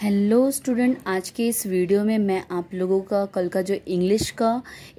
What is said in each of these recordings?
Hello student आज के इस वीडियो में मैं आप लोगों का कल का जो इंग्लिश का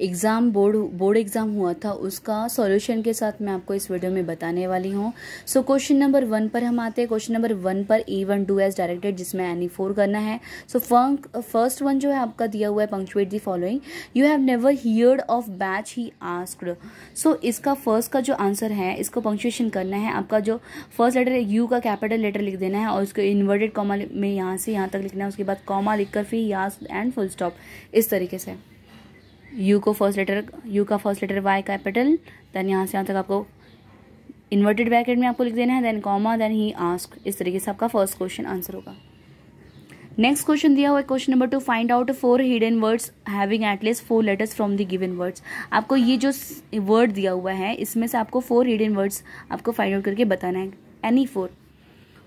एग्ज़ाम बोर्ड बोर्ड एग्ज़ाम हुआ था उसका सॉल्यूशन के साथ मैं आपको इस वीडियो में बताने वाली हूँ सो क्वेश्चन नंबर वन पर हम आते हैं क्वेश्चन नंबर वन पर E one do as directed जिसमें एनी फोर करना है सो फंक फर्स्ट वन जो है आपका दिया हुआ है punctuate the following you have never heard of Bach he asked so इसका फर्स्ट का जो आंसर है इसको पंक्चुएशन करना है आपका जो फर्स्ट लेटर यू का कैपिटल लेटर लिख देना है और उसको इन्वर्टेड कॉमल में यहाँ से यहाँ यहाँ तक लिखना है उसके बाद कॉमा लिखकर फिर यास एंड फुल स्टॉप इस तरीके से यू को फर्स्ट लेटर यू का first letter Y capital then यहाँ से यहाँ तक आपको इन्वर्टेड ब्रैकेट में आपको लिख देना है then comma then he ask इस तरीके से आपका फर्स्ट क्वेश्चन आंसर होगा नेक्स्ट क्वेश्चन दिया हुआ है question number two find out four hidden words having at least four letters from the given words आपको ये जो वर्ड दिया हुआ है इसमें से आपको फोर हिडन वर्ड्स आपको फाइंड आउट करके बताना है एनी फोर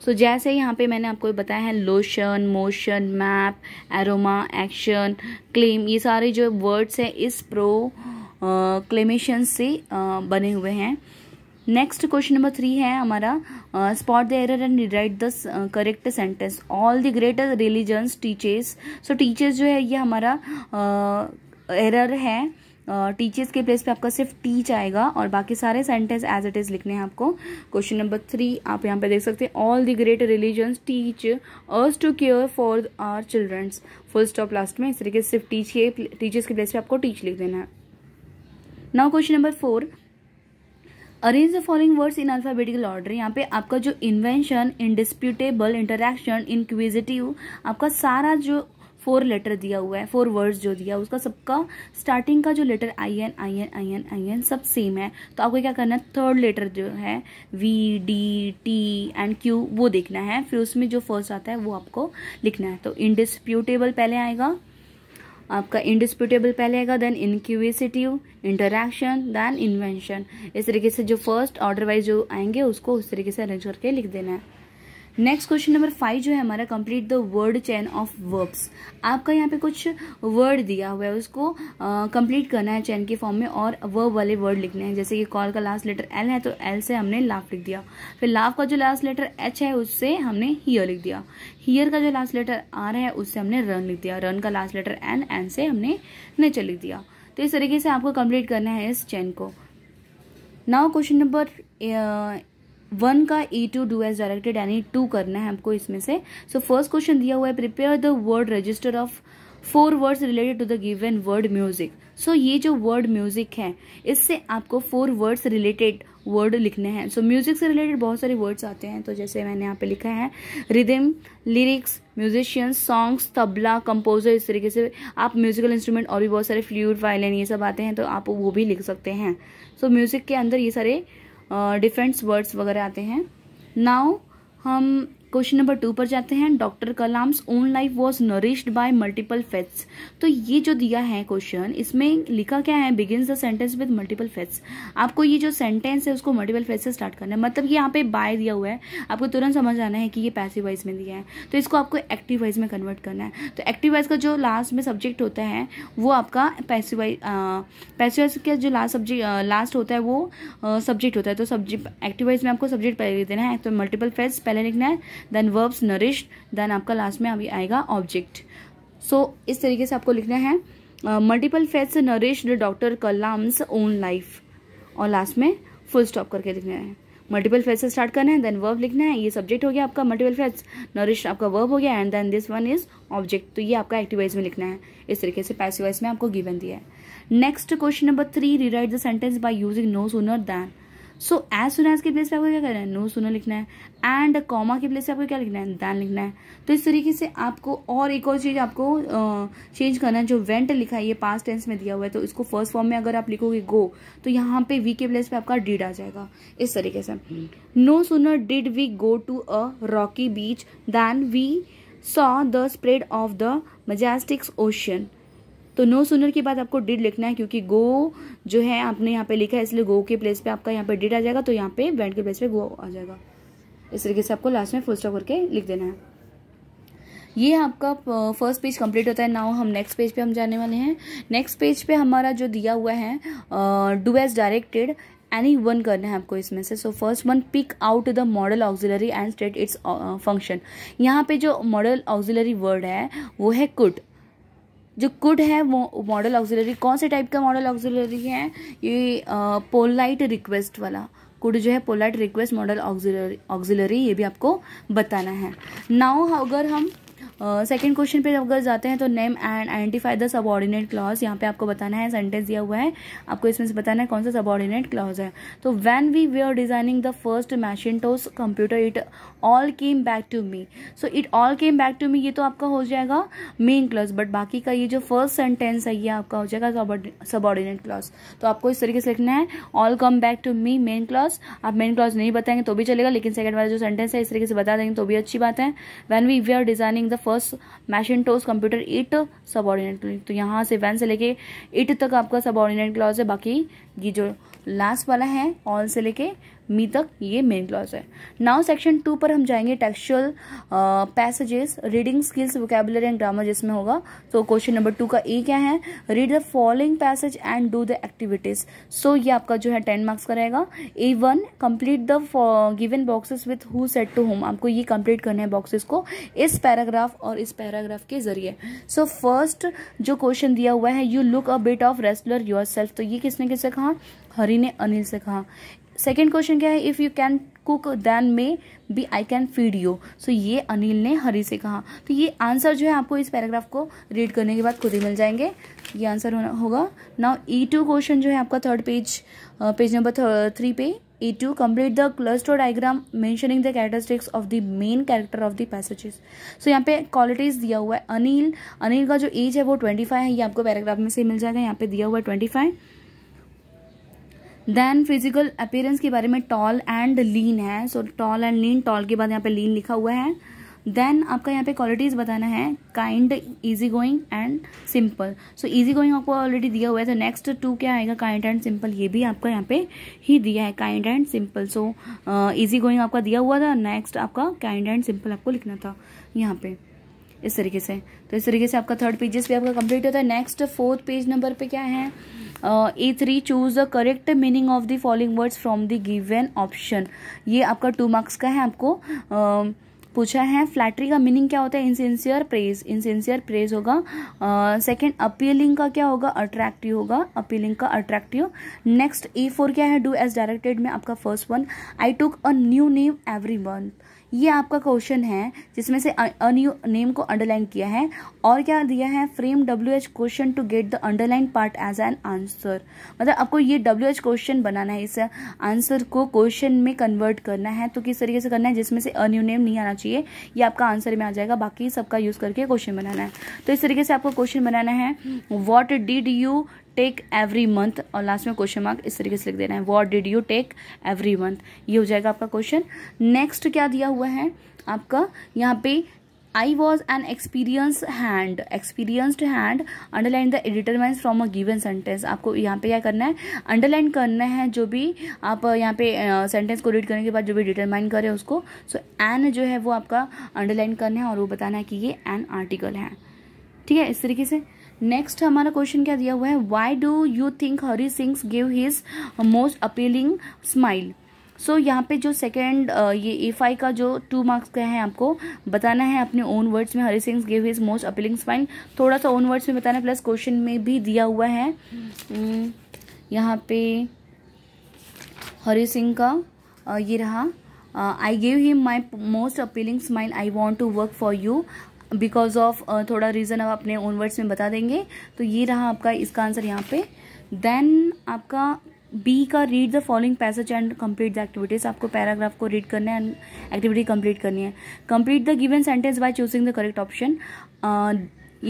सो so, जैसे यहाँ पे मैंने आपको बताया है lotion motion map aroma action claim ये सारे जो वर्ड्स हैं इस प्रो क्लेमेशन से आ, बने हुए हैं नेक्स्ट क्वेश्चन नंबर थ्री है हमारा spot the error and write the correct sentence all the greater religions teachers so teachers जो है ये हमारा एरर uh, है टीचर्स के प्लेस पे आपका सिर्फ टीच आएगा और बाकी सारे सेंटेंस एज इट इज़ लिखने हैं आपको क्वेश्चन नंबर थ्री आप यहाँ पे देख सकते हैं all the great religions teach us to care for our children's full stop last में इस तरीके से सिर्फ टीच के टीचर्स के प्लेस पे आपको टीच लिख देना है now question number four arrange the following words in alphabetical order यहाँ पे आपका जो इन्वेंशन इनडिस्प्यूटेबल इंटरेक्शन इनक्विजिटिव आपका सारा जो फोर लेटर दिया हुआ है फोर वर्ड्स जो दिया उसका सबका स्टार्टिंग का जो letter I N I N I N I N सब सेम है तो आपको क्या करना है थर्ड लेटर जो है V D T and Q वो देखना है फिर उसमें जो फर्स्ट आता है वो आपको लिखना है तो इनडिस्प्यूटेबल पहले आएगा आपका इंडिस्प्यूटेबल पहले आएगा then inquisitive interaction then invention इस तरीके से जो फर्स्ट ऑर्डर वाइज जो आएंगे उसको उस तरीके से अरेंज करके लिख देना है नेक्स्ट क्वेश्चन नंबर फाइव जो है हमारा complete the word chain of verbs आपका यहाँ पे कुछ वर्ड दिया हुआ है उसको कंप्लीट uh, करना है चैन के फॉर्म में और वर्ब वाले वर्ड लिखने हैं जैसे कि कॉल का लास्ट लेटर एल है तो एल से हमने लाफ लिख दिया फिर लाफ का जो लास्ट लेटर एच है उससे हमने हियर लिख दिया हियर का जो लास्ट लेटर आर है उससे हमने रन लिख दिया रन का लास्ट लेटर एन एन से हमने नेचर लिख दिया तो इस तरीके से आपको कंप्लीट करना है इस चैन को नाउ क्वेश्चन नंबर वन का E e to do as directed यानी टू करना है हमको इसमें से सो फर्स्ट क्वेश्चन दिया हुआ है prepare the word register of four words related to the given word music so ये जो वर्ड म्यूजिक है इससे आपको फोर वर्ड्स रिलेटेड वर्ड लिखने हैं सो म्यूजिक से रिलेटेड बहुत सारे वर्ड्स आते हैं तो जैसे मैंने यहाँ पे लिखा है rhythm lyrics musicians songs tabla composer इस तरीके से आप म्यूजिकल इंस्ट्रूमेंट और भी बहुत सारे फ्लूड वायलिन ये सब आते हैं तो आप वो भी लिख सकते हैं सो so, म्यूजिक के अंदर ये सारे डिफरेंट्स वर्ड्स वगैरह आते हैं नाउ हम क्वेश्चन नंबर टू पर जाते हैं doctor Kalam's own life was nourished by multiple faiths तो ये जो दिया है क्वेश्चन इसमें लिखा क्या है begin the sentence with multiple faiths आपको ये जो सेंटेंस है उसको मल्टीपल फैट्स से स्टार्ट करना है मतलब ये यहाँ पे बाय दिया हुआ है आपको तुरंत समझ आना है कि ये पैसिव वाइज में दिया है तो इसको आपको एक्टिव वाइज में कन्वर्ट करना है तो एक्टिव वाइज का जो लास्ट में सब्जेक्ट होता है वो आपका पैसिव वाइज पैसिव वाइज का जो लास्ट सब्जेक्ट लास्ट होता है वो सब्जेक्ट होता है तो सब्जेक्ट एक्टिव वाइज में आपको सब्जेक्ट पहले देना है तो मल्टीपल फैट्स पहले लिखना है देन वर्ब्स नरिश्ड देन आपका लास्ट में अभी आएगा ऑब्जेक्ट सो so, इस तरीके से आपको लिखना है multiple facts nourished doctor Kalam's own life और लास्ट में फुल स्टॉप करके लिखना है मल्टीपल फैट्स स्टार्ट करना है देन वर्ब लिखना है ये सब्जेक्ट हो गया आपका मल्टीपल फैट्स नरिश आपका वर्ब हो गया and then this one is object तो ये आपका एक्टिवाइज में लिखना है इस तरीके से पैसिवाइज में आपको गिवन दिया है next question number three rewrite the sentence by using no sooner than so as soon as के प्लेस पे आपको क्या करना है नो सुनो लिखना है एंड कॉमा के प्लेस पे आपको क्या लिखना है दैन लिखना है तो इस तरीके से आपको और एक और चीज़ आपको चेंज करना है जो वेंट लिखा है ये पास टेंस में दिया हुआ है तो इसको फर्स्ट फॉर्म में अगर आप लिखोगे गो तो यहाँ पे वी के प्लेस पे आपका डिड आ जाएगा इस तरीके से no sooner did we go to a rocky beach than we saw the spread of the majestic ocean तो नो सुनर के बाद आपको डिड लिखना है क्योंकि गो जो है आपने यहाँ पे लिखा है इसलिए गो के प्लेस पे आपका यहाँ पे डिड आ जाएगा तो यहाँ पे वेंट के प्लेस पे गो आ जाएगा इस तरीके से आपको लास्ट में फुल स्टॉप करके लिख देना है ये आपका फर्स्ट पेज कंप्लीट होता है नाउ हम नेक्स्ट पेज पे हम जाने वाले हैं नेक्स्ट पेज पे हमारा जो दिया हुआ है do as directed any one करना है आपको इसमें से so first one pick out the modal auxiliary and state its function यहाँ पे जो मॉडल ऑक्सिलरी वर्ड है वो है कुट जो कुड है वो मॉडल ऑक्सिलरी कौन से टाइप का मॉडल ऑक्सिलरी है ये पोलाइट रिक्वेस्ट वाला कुड जो है polite request modal auxiliary auxiliary ये भी आपको बताना है नाउ अगर हम सेकेंड क्वेश्चन पे अगर जाते हैं तो name and identify the subordinate clause यहाँ पे आपको बताना है सेंटेंस दिया हुआ है आपको इसमें से बताना है कौन सा सबॉर्डिनेट क्लॉज है तो when we we are designing the first toss computer it all came back to me so it all came back to me ये तो आपका हो जाएगा मेन क्लॉज बट बाकी का ये जो फर्स्ट सेंटेंस है ये आपका हो जाएगा सबॉर्डिनेट क्लॉज तो आपको इस तरीके से लिखना है all come back to me main clause आप मेन क्लॉज नहीं बताएंगे तो भी चलेगा लेकिन सेकेंड वाला जो सेंटेंस है इस तरीके से बता देंगे तो भी अच्छी बात है when we we are designing the first first toes computer it subordinate तो यहाँ से वैन से लेके इट तक आपका सबॉर्डिनेट क्लॉज है बाकी ये जो लास्ट वाला है ऑल से लेके मी तक ये मेन क्लॉज है नाउ सेक्शन टू पर हम जाएंगे textual passages reading skills vocabulary and grammar जिसमें होगा तो क्वेश्चन नंबर टू का ए क्या है read the following passage and do the activities so ये आपका जो है टेन मार्क्स का रहेगा A one complete the given boxes with who said to whom आपको ये कंप्लीट करना है बॉक्सेस को इस पैराग्राफ और इस पैराग्राफ के जरिए सो फर्स्ट जो क्वेश्चन दिया हुआ है you look a bit of wrestler your तो ये किसने किसे कहा हरी ने अनिल से कहा सेकेंड क्वेश्चन क्या है if you can cook then may be I can feed you so ये अनिल ने हरी से कहा तो ये आंसर जो है आपको इस पैराग्राफ को रीड करने के बाद खुद ही मिल जाएंगे ये आंसर होना होगा नाउ ई टू क्वेश्चन जो है आपका third page page number three पे E two complete the cluster diagram mentioning the characteristics of the main character of the passages so यहाँ पे क्वालिटीज दिया हुआ है अनिल अनिल का जो एज है वो ट्वेंटी फाइव है ये आपको पैराग्राफ में से मिल जाएगा यहाँ पे दिया हुआ है twenty five then physical appearance के बारे में टॉल एंड लीन है so tall and lean tall के बाद यहाँ पे लीन लिखा हुआ है देन आपका यहाँ पे क्वालिटीज़ बताना है kind easy going and simple so easy going आपको ऑलरेडी दिया हुआ है तो नेक्स्ट टू क्या आएगा काइंड एंड सिंपल ये भी आपका यहाँ पे ही दिया है kind and simple so easy going आपका दिया हुआ था नेक्स्ट आपका काइंड एंड सिंपल आपको लिखना था यहाँ पे इस तरीके से तो इस तरीके से आपका थर्ड पेजेस भी आपका कंप्लीट होता है नेक्स्ट फोर्थ पेज नंबर पे क्या है A three choose the correct meaning of the following words from the given option ये आपका टू मार्क्स का है आपको uh, पूछा है फ्लैटरी का मीनिंग क्या होता है इनसेंसियर प्रेज इनसेंसियर प्रेज होगा सेकंड अपीलिंग का क्या होगा अट्रैक्टिव होगा अपीलिंग का अट्रैक्टिव नेक्स्ट ए फोर क्या है डू एज डायरेक्टेड में आपका first one I took a new name every month ये आपका क्वेश्चन है जिसमें से अनयू नेम को अंडरलाइन किया है और क्या दिया है frame W H question to get the underlined part as an answer मतलब आपको ये डब्ल्यू एच क्वेश्चन बनाना है इस आंसर को क्वेश्चन में कन्वर्ट करना है तो किस तरीके से करना है जिसमें से अन्यू नेम नहीं आना चाहिए ये आपका आंसर में आ जाएगा बाकी सबका यूज़ करके क्वेश्चन बनाना है तो इस तरीके से आपको क्वेश्चन बनाना है what did you take every month और लास्ट में क्वेश्चन मार्क इस तरीके से लिख देना है what did you take every month ये हो जाएगा आपका क्वेश्चन नेक्स्ट क्या दिया हुआ है आपका यहाँ पे I was an experienced hand. Experienced hand. Underline the determines from a given sentence. आपको यहाँ पे क्या करना है अंडरलाइन करना है जो भी आप यहाँ पे सेंटेंस को रीड करने के बाद जो भी डिटरमाइन करें उसको सो so, एन जो है वो आपका अंडरलाइन करना है और वो बताना है कि ये एन आर्टिकल है ठीक है इस तरीके से नेक्स्ट हमारा क्वेश्चन क्या दिया हुआ है why do you think Hari Singh's give his most appealing smile so so, यहाँ पे जो सेकेंड uh, ये एफ आई का जो टू मार्क्स का है आपको बताना है अपने ओन वर्ड्स में Hari Singh give his most appealing smile थोड़ा सा ओन वर्ड्स में बताना प्लस क्वेश्चन में भी दिया हुआ है mm, यहाँ पे हरी सिंह का uh, ये रहा I give him my most appealing smile I want to work for you because of uh, थोड़ा रीज़न आप अपने ओन वर्ड्स में बता देंगे तो ये रहा आपका इसका आंसर यहाँ पे देन आपका बी का read the following passage and complete the activities आपको पैराग्राफ को रीड करना है एंड एक्टिविटी कंप्लीट करनी है complete the given sentence by choosing the correct option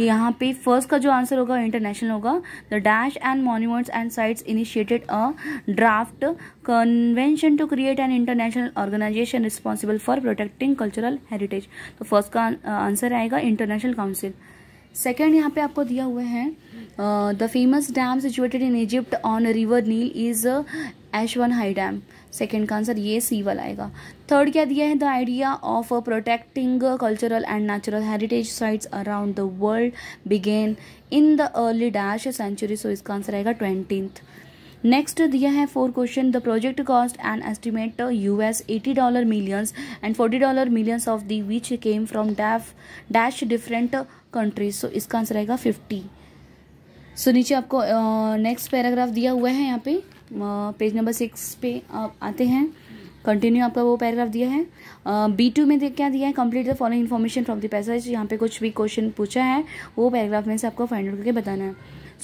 यहाँ पे फर्स्ट का जो आंसर होगा इंटरनेशनल होगा the dash and monuments and sites initiated a draft convention to create an international organisation responsible for protecting cultural heritage तो first का answer uh, आएगा international council second यहाँ पे आपको दिया हुआ है the famous dam situated in Egypt on river Nile is Aswan high dam second का आंसर ये सी वाला आएगा थर्ड क्या दिया है the idea of protecting cultural and natural heritage sites around the world began in the early dash century so इसका answer आएगा twenty next दिया है four question the project cost and estimate US eighty dollar millions and forty dollar millions of the which came from डैफ dash different countries so इसका answer आएगा fifty so नीचे आपको next uh, paragraph दिया हुआ है यहाँ पे पेज नंबर सिक्स पे आप आते हैं कंटिन्यू आपका वो पैराग्राफ दिया है बी uh, टू में क्या दिया है complete the following information from the passage यहाँ पे कुछ भी क्वेश्चन पूछा है वो पैराग्राफ में से आपको फाइंड आउट करके बताना है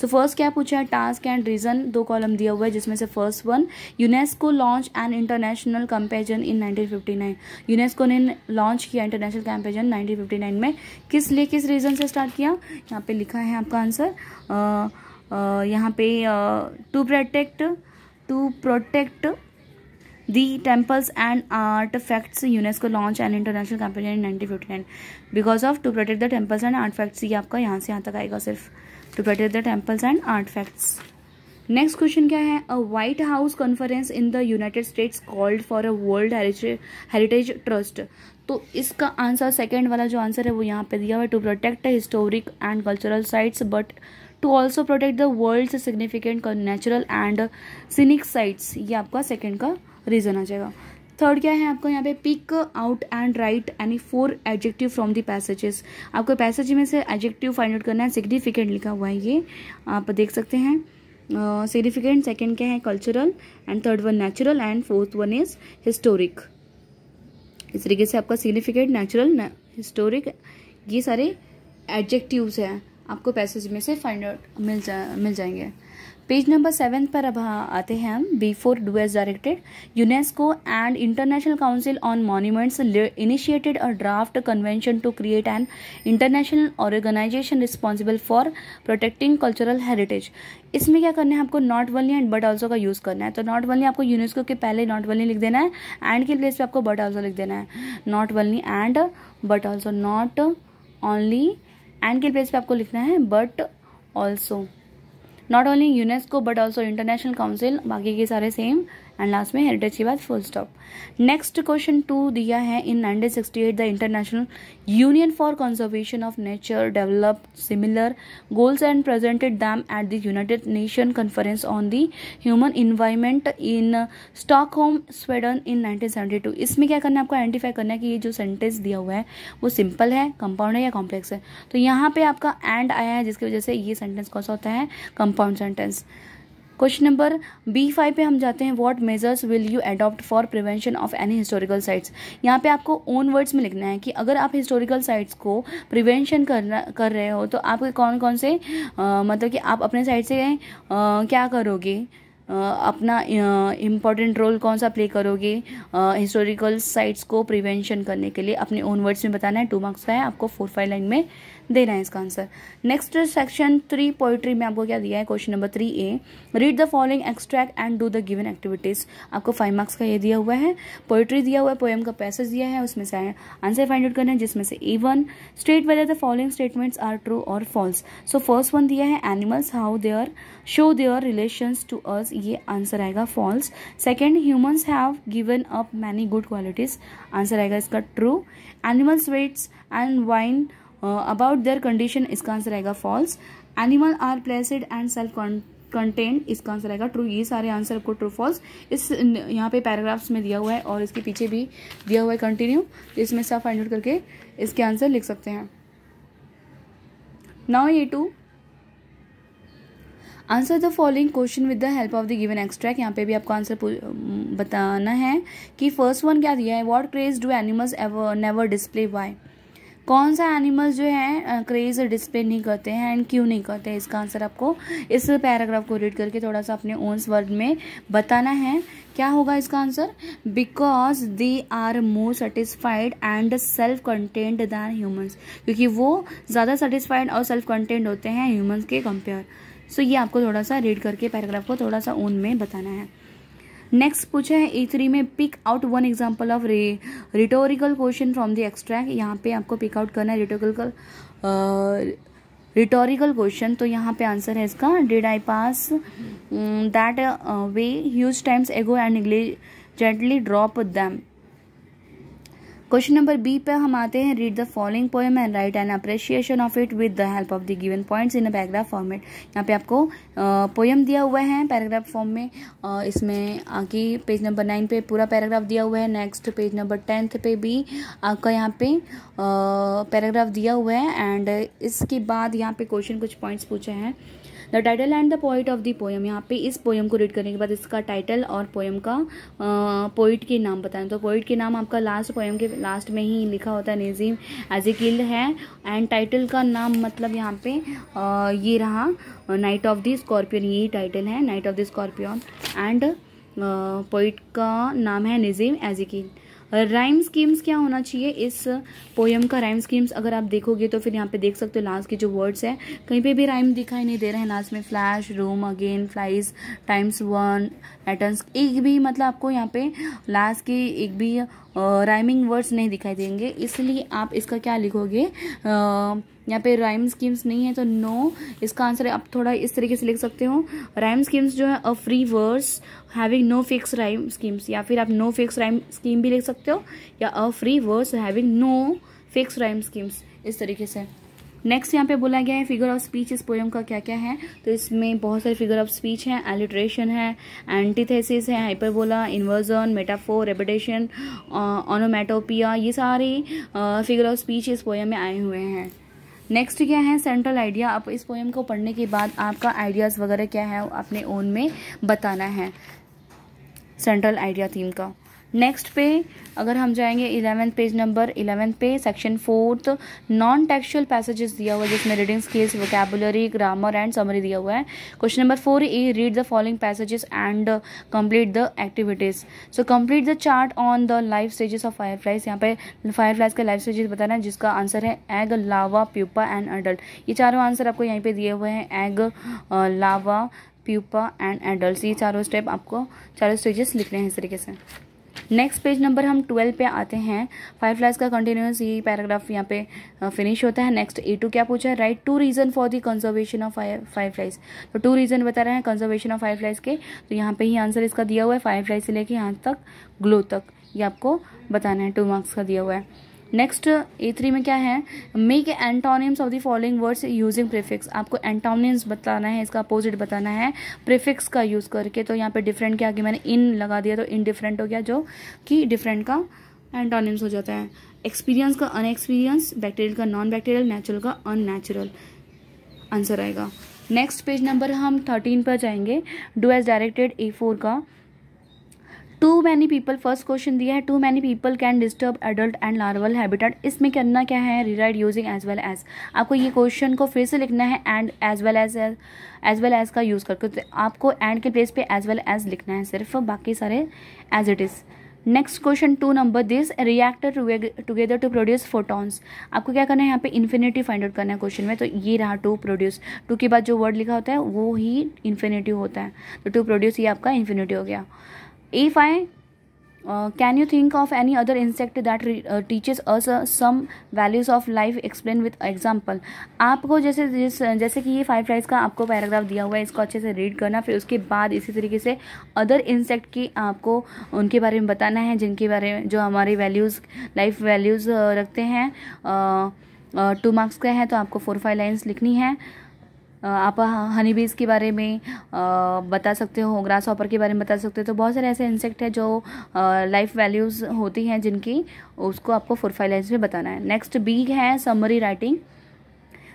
सो so फर्स्ट क्या पूछा है टास्क एंड रीजन दो कॉलम दिया हुआ है जिसमें से first one UNESCO launch and international comparison in nineteen UNESCO ने लॉन्च किया इंटरनेशनल कंपेरिजन नाइनटीन में किस लिए किस रीजन से स्टार्ट किया यहाँ पे लिखा है आपका आंसर यहाँ पे to protect to protect the temples and artifacts UNESCO launch an international campaign in 1959 because of to protect the temples and artifacts ये आपका यहाँ से यहाँ तक आएगा सिर्फ to protect the temples and artifacts next question क्या है a White House conference in the United States called for a world heritage trust तो इसका आंसर सेकेंड वाला जो आंसर है वो यहाँ पे दिया हुआ है to protect historic and cultural sites but to also protect the world significant natural and scenic sites ये आपका सेकेंड का रीज़न आ जाएगा थर्ड क्या है आपका यहाँ पे pick out and write any four adjective from the passages आपको पैसेज में से एडजेक्टिव फाइंड आउट करना है सिग्निफिकेंट लिखा हुआ है ये आप देख सकते हैं सिग्निफिकेंट सेकेंड क्या है cultural and third one natural and fourth one is historic इस तरीके से आपका सिग्निफिकेंट नेचुरल हिस्टोरिक ये सारे एडजेक्टिव्स हैं आपको पैसेज में से फाइंड आउट मिल जा मिल जाएंगे पेज नंबर सेवन पर अब हाँ, आते हैं हम B four do as directed UNESCO and international council on monuments initiated a draft convention to create an international organisation responsible for protecting cultural heritage इसमें क्या करना है आपको not only and but also का यूज़ करना है तो not only आपको यूनेस्को के पहले नॉट वनली लिख देना है एंड के प्लेस पे आपको बट ऑल्सो लिख देना है not only and but also not only and के पेज पे आपको लिखना है but also not only UNESCO but also international council बाकी के सारे सेम एंड लास्ट में हेरिटेज के बाद full stop next question two दिया है in 1968 the international union for conservation of nature develop similar goals and presented them at the United Nation conference on the human environment in Stockholm Sweden in 1972 इसमें क्या करना है आपको identify करना है कि ये जो सेंटेंस दिया हुआ है वो सिंपल है कंपाउंड है या कॉम्प्लेक्स है तो यहाँ पे आपका एंड आया है जिसकी वजह से ये सेंटेंस कौन सा होता है compound sentence question number B five पे हम जाते हैं what measures will you adopt for prevention of any historical sites यहाँ पे आपको ओन वर्ड्स में लिखना है कि अगर आप हिस्टोरिकल साइट्स को प्रिवेंशन करना कर रहे हो तो आप कौन कौन से आ, मतलब कि आप अपने साइड से आ, क्या करोगे अपना इम्पॉर्टेंट रोल कौन सा प्ले करोगे हिस्टोरिकल साइट्स को प्रिवेंशन करने के लिए अपने ओन वर्ड्स में बताना है टू मार्क्स का है आपको फोर फाइव लाइन में देना है इसका answer next section three poetry में आपको क्या दिया है question number three A read the following extract and do the given activities आपको फाइव मार्क्स का ये दिया हुआ है पोइट्री दिया हुआ है पोएम का पैसेज दिया है उसमें से आंसर फाइंड आउट करना है जिसमें से A one state whether the following statements are true और फॉल्स सो फर्स्ट वन दिया है animals how there show their relation to ours ये आंसर आएगा false second humans have given up many good qualities answer आएगा इसका true animals sweats and whine about their condition इसका answer आएगा false animal are placid and self content इसका answer आएगा true ये सारे आंसर आपको ट्रू फॉल्स इस यहाँ पे पैराग्राफ्स में दिया हुआ है और इसके पीछे भी दिया हुआ है कंटिन्यू तो इसमें इसमें सब फाइंड आउट करके इसके आंसर लिख सकते हैं नाउ ये two answer the following question with the help of the given extract यहाँ पे भी आपको आंसर बताना है कि फर्स्ट वन क्या दिया है what craze do animals never display why कौन सा एनिमल्स जो है क्रेज़ डिस्प्ले नहीं करते हैं एंड क्यों नहीं करते हैं इसका आंसर आपको इस पैराग्राफ को रीड करके थोड़ा सा अपने ओन्स वर्ड में बताना है क्या होगा इसका answer because they are more satisfied and self content than humans क्योंकि वो ज़्यादा सेटिस्फाइड और सेल्फ कंटेंट होते हैं ह्यूमन्स के कंपेयर सो so, ये आपको थोड़ा सा रीड करके पैराग्राफ को थोड़ा सा ओन में बताना है नेक्स्ट पूछा है ई e थ्री में pick out one example of rhetorical question from the extract यहाँ पे आपको पिक आउट करना है रिटोरिकल रिटोरिकल क्वेश्चन तो यहाँ पे आंसर है इसका did I pass that way huge times ago and gently drop them question number B पे हम आते हैं read the following poem and write an appreciation of it with the help of the given points in a paragraph format यहाँ पे आपको poem दिया हुआ है पैराग्राफ फॉर्म में uh, इसमें आगे पेज नंबर नाइन पे पूरा पैराग्राफ दिया हुआ है नेक्स्ट पेज नंबर टेंथ पे भी आपका यहाँ पे पैराग्राफ दिया हुआ है एंड इसके बाद यहाँ पे क्वेश्चन कुछ पॉइंट्स पूछे हैं the title and the poet of the poem यहाँ पे इस पोएम को रीड करने के बाद इसका टाइटल और पोएम का पोइट के नाम बताएं तो पोइट के नाम आपका लास्ट पोएम के लास्ट में ही लिखा होता है नजीम एजिकल है एंड टाइटल का नाम मतलब यहाँ पे आ, ये रहा नाइट ऑफ द स्कॉर्पियन ये टाइटल है night of the scorpion and poet का नाम है नजीम एजिकल राइम स्कीम्स क्या होना चाहिए इस पोयम का राइम स्कीम्स अगर आप देखोगे तो फिर यहाँ पे देख सकते हो लास्ट के जो वर्ड्स है कहीं पे भी राइम दिखाई नहीं दे रहे हैं लास्ट में flash room again flies times one attends एक भी मतलब आपको यहाँ पे लास्ट के एक भी राइमिंग वर्ड्स नहीं दिखाई देंगे इसलिए आप इसका क्या लिखोगे आ, यहाँ पे राइम स्कीम्स नहीं है तो नो इसका आंसर है आप थोड़ा इस तरीके से लिख सकते हो राइम स्कीम्स जो है a free verse having no fix rhyme schemes या फिर आप नो फिक्स राइम स्कीम भी लिख सकते हो या a free verse having no fix rhyme schemes इस तरीके से नेक्स्ट यहाँ पे बोला गया है फिगर ऑफ स्पीच इस पोएम का क्या क्या है तो इसमें बहुत सारे फिगर ऑफ स्पीच हैं एलिट्रेशन है एंटीथेसिस है hyperbola inversion metaphor repetition onomatopoeia ये सारे फिगर ऑफ स्पीच इस पोएम में आए हुए हैं नेक्स्ट क्या है सेंट्रल आइडिया आप इस पोएम को पढ़ने के बाद आपका आइडियाज़ वगैरह क्या है अपने ओन में बताना है सेंट्रल आइडिया थीम का नेक्स्ट पे अगर हम जाएंगे इलेवेंथ पेज नंबर इलेवेंथ पे section fourth non textual passages दिया हुआ है जिसमें reading skills vocabulary grammar and summary दिया हुआ है question number four A read the following passages and complete the activities so complete the chart on the life stages of fireflies यहाँ पे fireflies का life stages बता रहे हैं जिसका आंसर है egg larva pupa and adult ये चारों आंसर आपको यहीं पर दिए हुए हैं egg larva pupa and adult ये चारों स्टेप आपको चारों स्टेजेस लिखने हैं इस तरीके से नेक्स्ट पेज नंबर हम ट्वेल्व पे आते हैं फाइव फ्लाइज का कंटिन्यूस ये पैराग्राफ यहाँ पे फिनिश होता है नेक्स्ट ए टू क्या पूछा है write two reason for the conservation of fireflies तो टू रीज़न बता रहे हैं कंजर्वेशन ऑफ फाइव फ्लाइज के तो यहाँ पे ही आंसर इसका दिया हुआ है फाइव फ्लाइज से लेके यहाँ तक ग्लो तक ये आपको बताना है टू मार्क्स का दिया हुआ है नेक्स्ट ए थ्री में क्या है make antonyms of the following words using prefix आपको एंटोनिम्स बताना है इसका अपोजिट बताना है प्रिफिक्स का यूज़ करके तो यहाँ पे डिफरेंट क्या कि मैंने इन लगा दिया तो इन डिफरेंट हो गया जो कि डिफरेंट का एंटोनिम्स हो जाता है एक्सपीरियंस का अनएक्सपीरियंस बैक्टीरियल का नॉन बैक्टीरियल नेचुरल का अननेचुरल आंसर आएगा नेक्स्ट पेज नंबर हम थर्टीन पर जाएंगे do as directed A four का too many people first question दिया है too many people can disturb adult and larval habitat इसमें करना क्या है rewrite using as well as आपको ये क्वेश्चन को फिर से लिखना है and as well as as well as का यूज़ करके तो आपको एंड के प्लेस पे एज वेल एज लिखना है सिर्फ बाकी सारे as it is next question two number this reactor together to produce photons आपको क्या करना है यहाँ पे इन्फिनिटी फाइंड आउट करना है क्वेश्चन में तो ये रहा टू प्रोड्यूस टू के बाद जो वर्ड लिखा होता है वो ही इन्फिनिटी होता है तो टू प्रोड्यूस ये आपका इन्फिनिटी हो गया if i can you think of any other insect that teaches us some values of life explain of example uh, uh, आपको जैसे जिस जैसे कि ये फाइव फ्लाइज का आपको पैराग्राफ दिया हुआ है इसको अच्छे से रीड करना फिर उसके बाद इसी तरीके से अदर इंसेक्ट की आपको उनके बारे में बताना है जिनके बारे में जो हमारे वैल्यूज़ लाइफ वैल्यूज़ रखते हैं टू uh, मार्क्स का हैं तो आपको फोर फाइव लाइन्स लिखनी है आप हनी बीज के बारे में बता सकते हो ग्रास ऑपर के बारे में बता सकते हो तो बहुत सारे ऐसे इंसेक्ट हैं जो लाइफ वैल्यूज़ होती हैं जिनकी उसको आपको फोरफाइल में बताना है नेक्स्ट बी है summary writing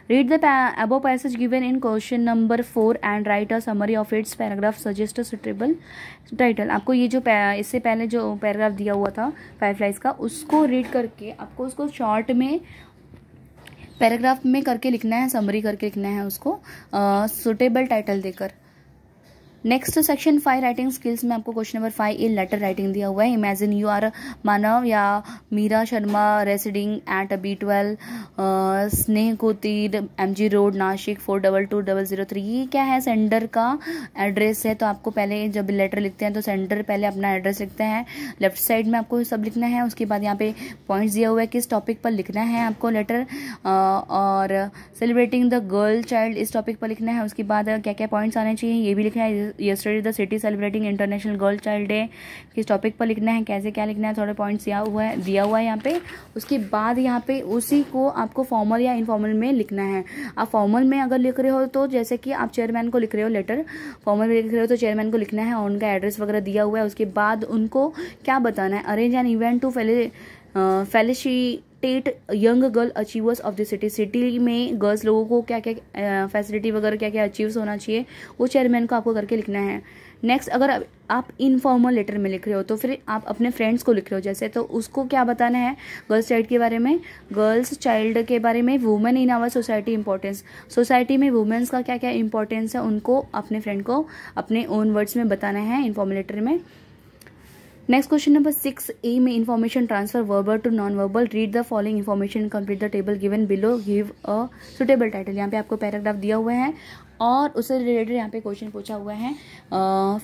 read the above passage given in question number four and write a summary of its paragraph suggest a suitable title आपको ये जो इससे पहले जो पैराग्राफ दिया हुआ था फाइव लाइज का उसको रीड करके आपको उसको शॉर्ट में पैराग्राफ में करके लिखना है समरी करके लिखना है उसको सुटेबल टाइटल देकर next section five writing skills में आपको question number five A letter writing दिया हुआ है इमेजिन यू आर मानव या Meera Sharma residing at B twelve Sneh Kutir M G road Nashik four double two double zero three ये क्या है सेंडर का एड्रेस है तो आपको पहले जब लेटर लिखते हैं तो सेंडर पहले अपना एड्रेस लिखते हैं लेफ्ट साइड में आपको सब लिखना है उसके बाद यहाँ पे पॉइंट्स दिया हुआ है किस टॉपिक पर लिखना है आपको लेटर और सेलिब्रेटिंग द गर्ल चाइल्ड इस टॉपिक पर लिखना है उसके बाद क्या क्या पॉइंट्स आने चाहिए ये भी लिखना है yesterday the city celebrating international girl child day किस टॉपिक पर लिखना है कैसे क्या लिखना है थोड़े पॉइंट्स दिया हुआ है दिया हुआ है यहाँ पे उसके बाद यहाँ पे उसी को आपको फॉर्मल या इनफॉर्मल में लिखना है आप फॉर्मल में अगर लिख रहे हो तो जैसे कि आप चेयरमैन को लिख रहे हो लेटर फॉर्मल में लिख रहे हो तो चेयरमैन को लिखना है और उनका एड्रेस वगैरह दिया हुआ है उसके बाद उनको क्या बताना है अरेंज एन इवेंट टू फेले felicitate young girl achievers of the city city में गर्ल्स लोगों को क्या क्या फैसिलिटी वगैरह क्या क्या अचीव्स होना चाहिए वो चेयरमैन को आपको करके लिखना है नेक्स्ट अगर आप इनफॉर्मल लेटर में लिख रहे हो तो फिर आप अपने फ्रेंड्स को लिख रहे हो जैसे तो उसको क्या बताना है गर्ल्स चाइल्ड के बारे में गर्ल्स चाइल्ड के बारे में women in our society importance society में वुमेन्स का क्या क्या इंपॉर्टेंस है उनको अपने फ्रेंड को अपने ओन वर्ड्स में बताना है इनफॉर्मल लेटर में next question number six A में information transfer verbal to non verbal read the following information complete the table given below give a suitable title यहाँ पे आपको पैराग्राफ दिया हुआ है और उससे रिलेटेड यहाँ पे क्वेश्चन पूछा हुआ है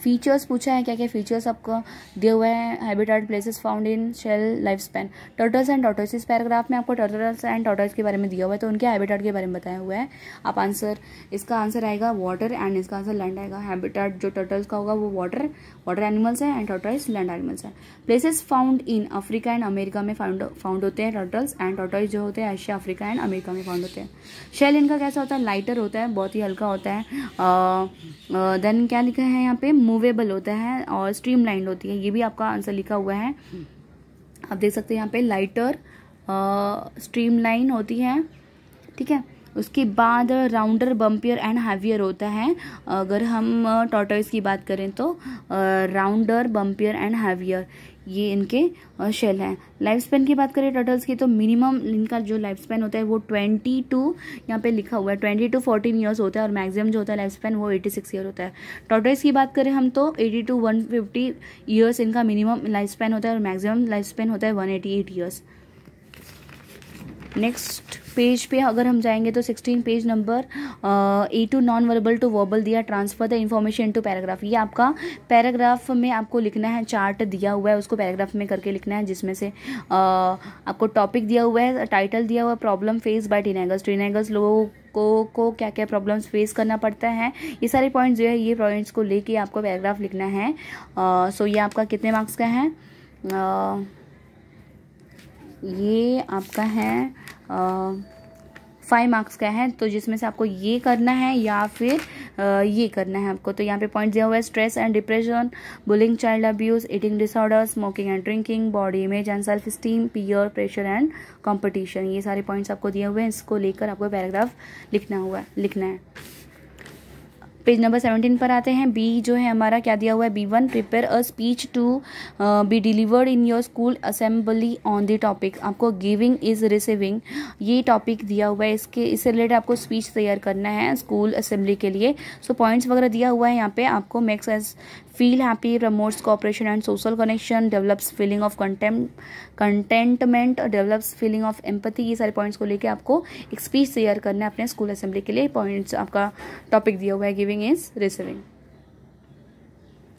फीचर्स पूछा है क्या क्या फीचर्स आपको दिए हुए हैं habitat places found in shell life span turtles and tortoises इस पैराग्राफ में आपको टर्टल्स एंड टोटल्स के बारे में दिया हुआ है तो उनके हैबिटेट के बारे में बताया हुआ है आप आंसर इसका आंसर आएगा वाटर एंड इसका आंसर लैंड आएगा हैबिटाट जो टर्टल्स का होगा वो वाटर वाटर एनिमल्स है एंड टॉटर्स लैंड एनिमल्स है places found in Africa and America में फाउंड फाउंड होते हैं टर्टल्स एंड टोटल्स जो होते हैं एशिया अफ्रीका एंड अमेरिका में फाउंड होते हैं शेल इनका कैसा होता है लाइटर होता है बहुत ही हल्का होता है देन क्या लिखा है यहाँ पे मूवेबल होता है और स्ट्रीम लाइन होती है ये भी आपका आंसर लिखा हुआ है आप देख सकते हैं यहाँ पे लाइटर स्ट्रीम लाइन होती है ठीक है उसके बाद राउंडर बम्पियर एंड हैवियर होता है अगर हम टॉटर्स की बात करें तो राउंडर बम्पियर एंड हैवियर ये इनके शेल हैं लाइफ स्पेन की बात करें टर्टल्स की तो मिनिमम इनका जो लाइफ स्पेन होता है वो ट्वेंटी टू यहाँ पे लिखा हुआ है ट्वेंटी टू फोर्टीन ईयर्स होता है और मैक्सिमम जो होता है लाइफ स्पेन वो एटी सिक्स ईयर होता है टर्टल्स की बात करें हम तो eighty two one fifty years इनका मिनिमम लाइफ स्पेन होता है और मैक्सिमम लाइफ स्पेन होता है one eighty eight years next page पे अगर हम जाएंगे तो sixteen page number A two non verbal to verbal दिया transfer the information to paragraph ये आपका पैराग्राफ में आपको लिखना है चार्ट दिया हुआ है उसको पैराग्राफ में करके लिखना है जिसमें से uh, आपको टॉपिक दिया हुआ है टाइटल दिया हुआ है problem face by teenagers teenagers लोगों को को क्या क्या प्रॉब्लम्स फेस करना पड़ता है ये सारे पॉइंट जो है ये पॉइंट्स को लेके आपको पैराग्राफ लिखना है सो uh, so ये आपका कितने मार्क्स का है uh, ये आपका है फाइव मार्क्स का है तो जिसमें से आपको ये करना है या फिर आ, ये करना है आपको तो यहाँ पे पॉइंट दिया हुआ है stress and depression bullying child abuse eating disorder smoking and drinking body image and self esteem peer pressure and competition ये सारे पॉइंट्स आपको दिए हुए हैं इसको लेकर आपको पैराग्राफ लिखना हुआ लिखना है पेज नंबर सेवनटीन पर आते हैं बी जो है हमारा क्या दिया हुआ है B one prepare a speech to be delivered in your school assembly on the topic आपको गिविंग इज रिसीविंग ये टॉपिक दिया हुआ है इसके इससे रिलेटेड आपको स्पीच तैयार करना है स्कूल असेंबली के लिए सो पॉइंट्स वगैरह दिया हुआ है यहाँ पे आपको makes us feel happy promotes cooperation and social connection develops feeling of contem contentment develops feeling of empathy ये सारे पॉइंट्स को लेके आपको एक स्पीच तैयार करना है अपने स्कूल असेंबली के लिए पॉइंट्स आपका टॉपिक दिया हुआ है गिविंग इज रिसिविंग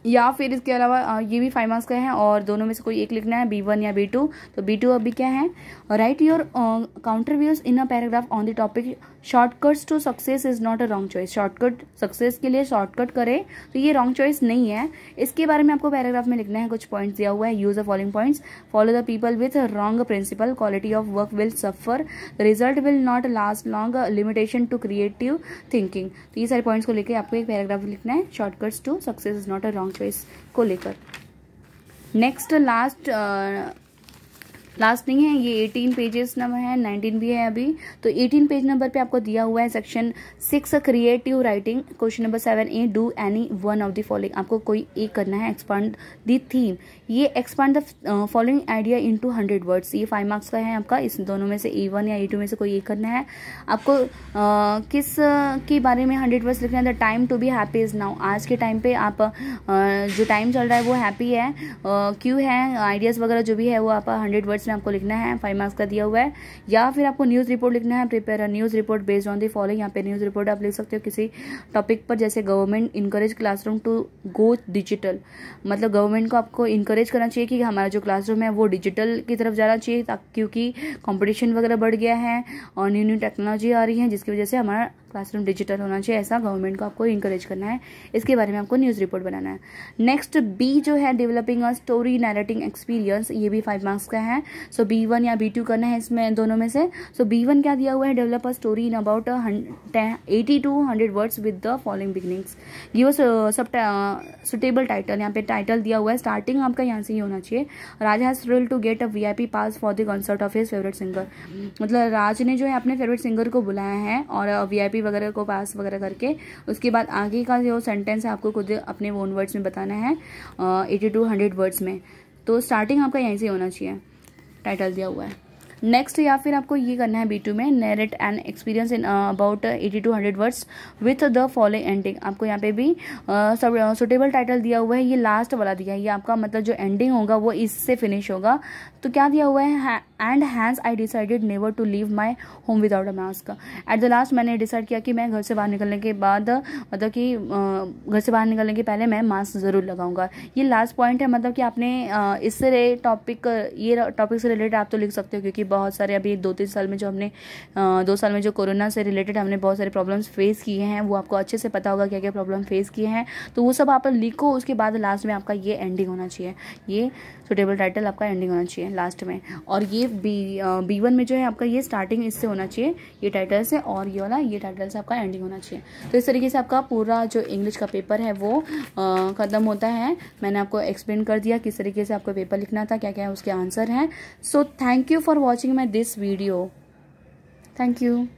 या फिर इसके अलावा ये भी फाइव मार्क्स का है और दोनों में से कोई एक लिखना है बी वन या बी टू तो बी टू अभी क्या है write your counter views in a paragraph on the topic shortcuts to success is not a wrong choice shortcut success के लिए शॉर्टकट करें तो ये रॉन्ग चॉइस नहीं है इसके बारे में आपको पैराग्राफ में लिखना है कुछ पॉइंट्स दिया हुआ है use of following points follow the people with wrong principle quality of work will suffer result will not last long limitation to creative thinking तो ये सारे पॉइंट्स को लेकर आपको एक पैराग्राफ लिखना है shortcuts to success is not a wrong choice को लेकर नेक्स्ट लास्ट लास्ट नहीं है ये एटीन पेजेस नंबर है नाइनटीन भी है अभी तो एटीन पेज नंबर पे आपको दिया हुआ है section six creative writing question number seven A do any one of the following आपको कोई एक करना है एक्सपांड दी थीम ये expand the following idea in two hundred words ये फाइव मार्क्स का है आपका इस दोनों में से ए वन या ए टू में से कोई एक करना है आपको uh, किस uh, के बारे में हंड्रेड वर्ड्स लिखना है the time to be happy is now आज के टाइम पे आप uh, जो टाइम चल रहा है वो हैप्पी है क्यों uh, है आइडियाज़ वगैरह जो भी है वो आप हंड्रेड वर्ड्स में आपको लिखना है फाइव मार्क्स का दिया हुआ है या फिर आपको न्यूज़ रिपोर्ट लिखना है prepare news report based on the following यहाँ पे न्यूज़ रिपोर्ट आप लिख सकते हो किसी टॉपिक पर जैसे government encourage classroom to go digital मतलब गवर्नमेंट को आपको इंकरेज करना चाहिए कि हमारा जो क्लासरूम है वो डिजिटल की तरफ जाना चाहिए क्योंकि कॉम्पिटिशन वगैरह बढ़ गया है और न्यू न्यू टेक्नोलॉजी आ रही है जिसकी वजह से हमारा क्लासरूम डिजिटल होना चाहिए ऐसा गवर्नमेंट को आपको इंकरेज करना है इसके बारे में आपको न्यूज़ रिपोर्ट बनाना है नेक्स्ट बी जो है developing a story narrating experience ये भी फाइव मार्क्स का है सो बी वन या बी टू करना है इसमें दोनों में से सो बी वन क्या दिया हुआ है develop a story in about eighty to hundred words with the following beginnings give सब सुटेबल टाइटल यहाँ पे टाइटल दिया हुआ है स्टार्टिंग आपका यहाँ से ही होना चाहिए Raj has thrill to get a V I P pass for the concert of his favourite singer मतलब राज ने जो है अपने फेवरेट सिंगर को बुलाया है और पी uh, कॉपी वगैरह को पास वगैरह करके उसके बाद आगे का जो सेंटेंस है आपको खुद अपने ओन वर्ड्स में बताना है एटी टू हंड्रेड वर्ड्स में तो स्टार्टिंग आपका यहीं से होना चाहिए टाइटल दिया हुआ है नेक्स्ट या फिर आपको ये करना है बी टू में narrate and experience in about eighty to hundred words with the follow ending आपको यहाँ पे भी सुटेबल uh, टाइटल uh, दिया हुआ है ये लास्ट वाला दिया है ये आपका मतलब जो एंडिंग होगा वो इससे फिनिश होगा तो क्या दिया हुआ है and hence I decided never to leave my home without a mask at the last मैंने डिसाइड किया कि मैं घर से बाहर निकलने के बाद मतलब कि uh, घर से बाहर निकलने के पहले मैं मास्क ज़रूर लगाऊंगा ये लास्ट पॉइंट है मतलब कि आपने uh, इससे टॉपिक ये टॉपिक से रिलेटेड आप तो लिख सकते हो क्योंकि बहुत सारे अभी दो तीन साल में जो हमने दो साल में जो कोरोना से रिलेटेड हमने बहुत सारे प्रॉब्लम्स फेस किए हैं वो आपको अच्छे से पता होगा क्या क्या प्रॉब्लम फेस किए हैं तो वो सब आप लिखो उसके बाद लास्ट में आपका ये एंडिंग होना चाहिए ये सुटेबल टाइटल आपका एंडिंग होना चाहिए लास्ट में और ये बी बी में जो है आपका ये स्टार्टिंग इससे होना चाहिए ये टाइटल से और ये वाला ये टाइटल से आपका एंडिंग होना चाहिए तो इस तरीके से आपका पूरा जो इंग्लिश का पेपर है वो ख़त्म होता है मैंने आपको एक्सप्लेन कर दिया किस तरीके से आपको पेपर लिखना था क्या क्या उसके आंसर हैं so thank you for watching watching my this video thank you